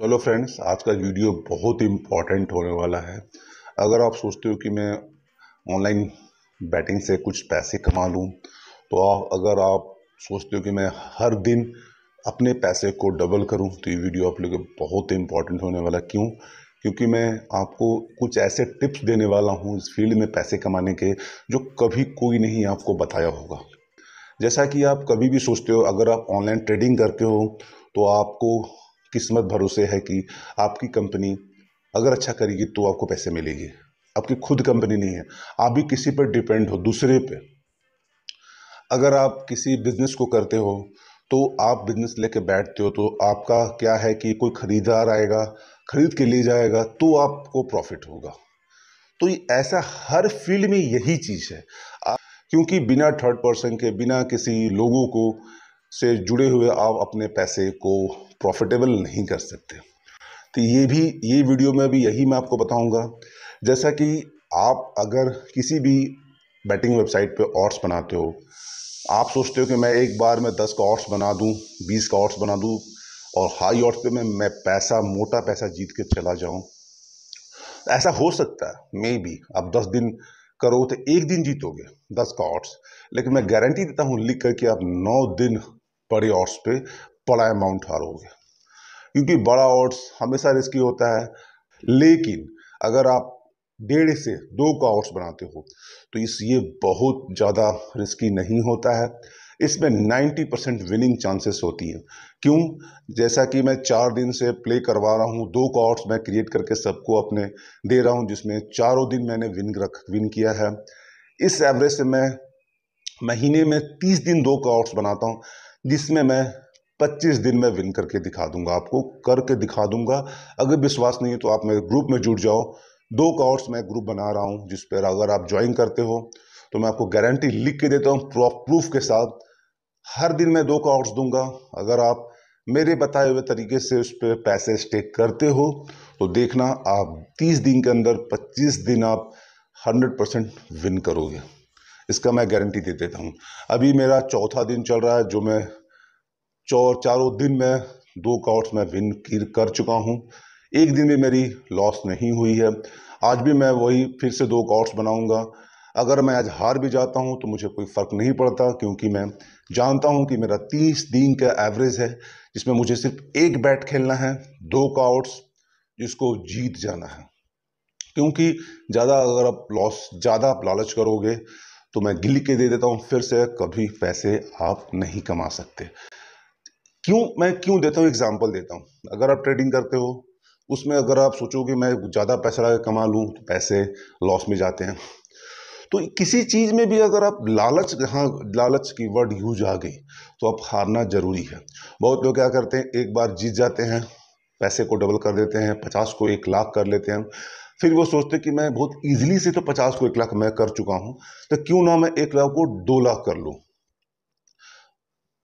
चलो फ्रेंड्स आज का वीडियो बहुत इम्पॉर्टेंट होने वाला है अगर आप सोचते हो कि मैं ऑनलाइन बैटिंग से कुछ पैसे कमा लूँ तो आप अगर आप सोचते हो कि मैं हर दिन अपने पैसे को डबल करूँ तो ये वीडियो आप लोग बहुत इम्पॉर्टेंट होने वाला क्यों क्योंकि मैं आपको कुछ ऐसे टिप्स देने वाला हूँ इस फील्ड में पैसे कमाने के जो कभी कोई नहीं आपको बताया होगा जैसा कि आप कभी भी सोचते हो अगर आप ऑनलाइन ट्रेडिंग करते हो तो आपको किस्मत भरोसे है कि आपकी कंपनी अगर अच्छा करेगी तो आपको पैसे मिलेंगे आपकी खुद कंपनी नहीं है आप भी किसी पर डिपेंड हो दूसरे पे अगर आप किसी बिजनेस को करते हो तो आप बिजनेस लेके बैठते हो तो आपका क्या है कि कोई खरीदार आएगा खरीद के ले जाएगा तो आपको प्रॉफिट होगा तो ऐसा हर फील्ड में यही चीज़ है क्योंकि बिना थर्ड पर्सन के बिना किसी लोगों को से जुड़े हुए आप अपने पैसे को प्रॉफिटेबल नहीं कर सकते तो ये भी ये वीडियो में भी यही मैं आपको बताऊंगा जैसा कि आप अगर किसी भी बैटिंग वेबसाइट पे ऑर्ड्स बनाते हो आप सोचते हो कि मैं एक बार में दस का ऑर्ड्स बना दूँ बीस का ऑर्ड्स बना दूँ और हाई ऑर्ड्स पे मैं मैं पैसा मोटा पैसा जीत के चला जाऊँ ऐसा हो सकता है मे भी आप दस दिन करो तो एक दिन जीतोगे दस का ऑर्ड्स लेकिन मैं गारंटी देता हूँ लिख करके आप नौ दिन बड़े ऑर्ड्स पे बड़ा अमाउंट हारोगे क्योंकि बड़ा ऑर्ड्स हमेशा रिस्की होता है लेकिन अगर आप डेढ़ से दो का ऑर्ड्स बनाते हो तो इस ये बहुत ज़्यादा रिस्की नहीं होता है इसमें 90 परसेंट विनिंग चांसेस होती हैं क्यों जैसा कि मैं चार दिन से प्ले करवा रहा हूँ दो कॉर्ड्स मैं क्रिएट करके सबको अपने दे रहा हूँ जिसमें चारों दिन मैंने विन रख विन किया है इस एवरेज से मैं महीने में 30 दिन दो कॉर्ड्स बनाता हूँ जिसमें मैं पच्चीस दिन में विन करके दिखा दूंगा आपको करके दिखा दूंगा अगर विश्वास नहीं है तो आप मेरे ग्रुप में जुड़ जाओ दो कोर्स मैं ग्रुप बना रहा हूं जिस पर अगर आप ज्वाइन करते हो तो मैं आपको गारंटी लिख के देता हूँ प्रूफ के साथ हर दिन मैं दो कोर्स दूंगा अगर आप मेरे बताए हुए तरीके से उस पर पैसे स्टेक करते हो तो देखना आप तीस दिन के अंदर पच्चीस दिन आप हंड्रेड परसेंट विन करोगे इसका मैं गारंटी दे देता हूँ अभी मेरा चौथा दिन चल रहा है जो मैं चौर चारों दिन में दो काउट्स मैं विन कर चुका हूँ एक दिन भी मेरी लॉस नहीं हुई है आज भी मैं वही फिर से दो काउट्स बनाऊँगा अगर मैं आज हार भी जाता हूँ तो मुझे कोई फ़र्क नहीं पड़ता क्योंकि मैं जानता हूँ कि मेरा तीस दिन का एवरेज है जिसमें मुझे सिर्फ एक बैट खेलना है दो का आउट्स जिसको जीत जाना है क्योंकि ज़्यादा अगर आप लॉस ज़्यादा आप लालच करोगे तो मैं गिल के दे देता हूँ फिर से कभी पैसे आप नहीं कमा सकते क्यों मैं क्यों देता हूँ एग्जाम्पल देता हूँ अगर आप ट्रेडिंग करते हो उसमें अगर आप सोचो कि मैं ज़्यादा पैसा कमा लूँ तो पैसे लॉस में जाते हैं तो किसी चीज़ में भी अगर आप लालच हाँ लालच की वर्ड यूज आ गई तो आप हारना ज़रूरी है बहुत लोग क्या करते हैं एक बार जीत जाते हैं पैसे को डबल कर देते हैं पचास को एक लाख कर लेते हैं फिर वो सोचते कि मैं बहुत ईजिली से तो पचास को एक लाख मैं कर चुका हूं तो क्यों ना मैं एक लाख को दो लाख कर लूं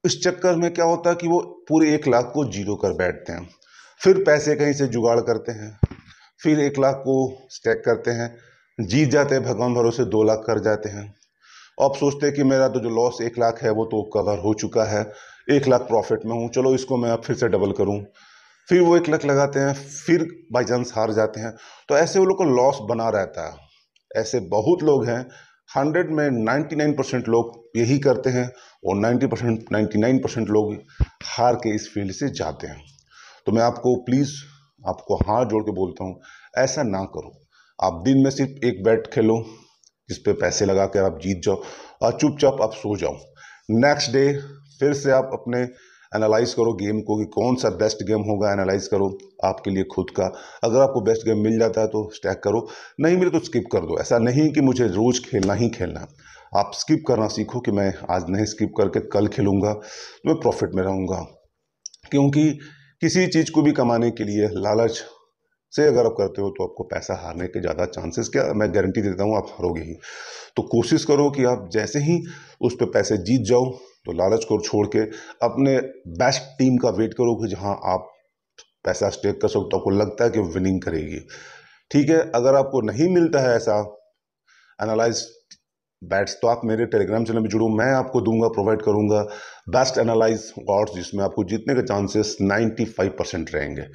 इस चक्कर में क्या होता है कि वो पूरे एक लाख को जीरो कर बैठते हैं फिर पैसे कहीं से जुगाड़ करते हैं फिर एक लाख को स्टैक करते हैं जीत जाते हैं भगवान भरोसे दो लाख कर जाते हैं अब सोचते हैं कि मेरा तो जो लॉस एक लाख है वो तो कवर हो चुका है एक लाख प्रॉफिट में हूँ चलो इसको मैं अब फिर से डबल करूँ फिर वो एक लक लगाते हैं फिर बाई चांस हार जाते हैं तो ऐसे वो लोग को लॉस बना रहता है ऐसे बहुत लोग हैं हंड्रेड में नाइन्टी नाइन परसेंट लोग यही करते हैं और ninety percent ninety nine percent लोग हार के इस फील्ड से जाते हैं तो मैं आपको प्लीज़ आपको हार जोड़ के बोलता हूँ ऐसा ना करो आप दिन में सिर्फ एक बैट खेलो जिस पे पैसे लगा कर आप जीत जाओ और चुपचाप आप सो जाओ नेक्स्ट डे फिर से आप अपने एनालाइज करो गेम को कि कौन सा बेस्ट गेम होगा एनालाइज करो आपके लिए खुद का अगर आपको बेस्ट गेम मिल जाता है तो स्टैक करो नहीं मिले तो स्किप कर दो ऐसा नहीं कि मुझे रोज़ खेलना ही खेलना आप स्किप करना सीखो कि मैं आज नहीं स्किप करके कल खेलूँगा तो मैं प्रॉफिट में रहूँगा क्योंकि किसी चीज़ को भी कमाने के लिए लालच से अगर आप करते हो तो आपको पैसा हारने के ज़्यादा चांसेस क्या मैं गारंटी देता हूँ आप हारोगे ही तो कोशिश करो कि आप जैसे ही उस पर पैसे जीत जाओ तो लालच को छोड़ के अपने बेस्ट टीम का वेट करो कि जहाँ आप पैसा स्टेक कर सकते हो तो आपको लगता है कि विनिंग करेगी ठीक है अगर आपको नहीं मिलता है ऐसा एनालाइज बैट्स तो आप मेरे टेलीग्राम चैनल में जुड़ो मैं आपको दूंगा प्रोवाइड करूंगा बेस्ट एनालाइज ऑर्ड्स जिसमें आपको जीतने के चांसेस 95 परसेंट रहेंगे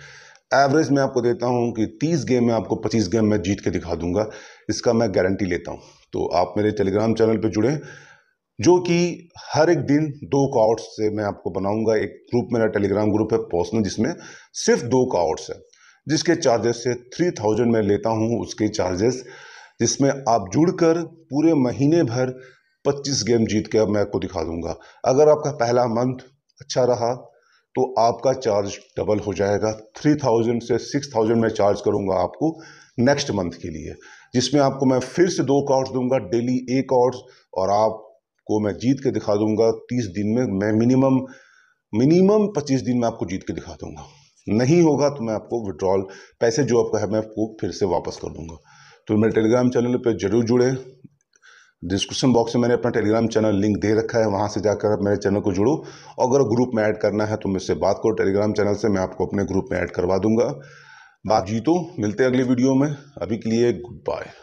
एवरेज मैं आपको देता हूं कि 30 गेम में आपको 25 गेम में जीत के दिखा दूंगा इसका मैं गारंटी लेता हूं तो आप मेरे टेलीग्राम चैनल पर जुड़ें जो कि हर एक दिन दो काउट्स से मैं आपको बनाऊंगा एक ग्रुप मेरा टेलीग्राम ग्रुप है पर्सनल जिसमें सिर्फ दो काउट्स है जिसके चार्जेस से थ्री थाउजेंड मैं लेता हूं उसके चार्जेस जिसमें आप जुड़कर पूरे महीने भर पच्चीस गेम जीत के मैं आपको दिखा दूंगा अगर आपका पहला मंथ अच्छा रहा तो आपका चार्ज डबल हो जाएगा थ्री थाउजेंड से सिक्स थाउजेंड में चार्ज करूंगा आपको नेक्स्ट मंथ के लिए जिसमें आपको मैं फिर से दो कॉर्ड्स दूंगा डेली एक आउट्स और आप को मैं जीत के दिखा दूंगा तीस दिन में मैं मिनिमम मिनिमम पच्चीस दिन में आपको जीत के दिखा दूंगा नहीं होगा तो मैं आपको विड्रॉल पैसे जो आपका है मैं आपको फिर से वापस कर दूंगा तो मेरे टेलीग्राम चैनल पर जरूर जुड़े डिस्क्रिप्शन बॉक्स में मैंने अपना टेलीग्राम चैनल लिंक दे रखा है वहाँ से जाकर आप मेरे चैनल को जुड़ो और अगर ग्रुप में ऐड करना है तो मुझसे बात करो टेलीग्राम चैनल से मैं आपको अपने ग्रुप में ऐड करवा दूंगा बात जीतो मिलते हैं अगले वीडियो में अभी के लिए गुड बाय